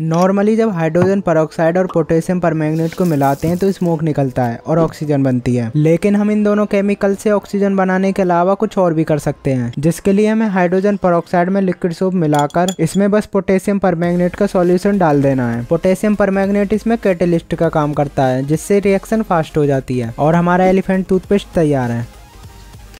normally जब hydrogen peroxide और potassium पर को मिलाते हैं तो स्मोक निकलता है और ऑक्सीजन बनती है लेकिन हम इन दोनों केमिकल से ऑक्सीजन बनाने के अलावा कुछ और भी कर सकते हैं जिसके लिए हमें हाइड्रोजन परोक्साइड में लिक्विड सोप मिलाकर इसमें बस पोटेशियम पर का सॉल्यूशन डाल देना है पोटेशियम पर इसमें कैटेलिस्ट का काम करता है जिससे रिएक्शन फास्ट हो जाती है और हमारा एलिफेंट टूथपेस्ट तैयार है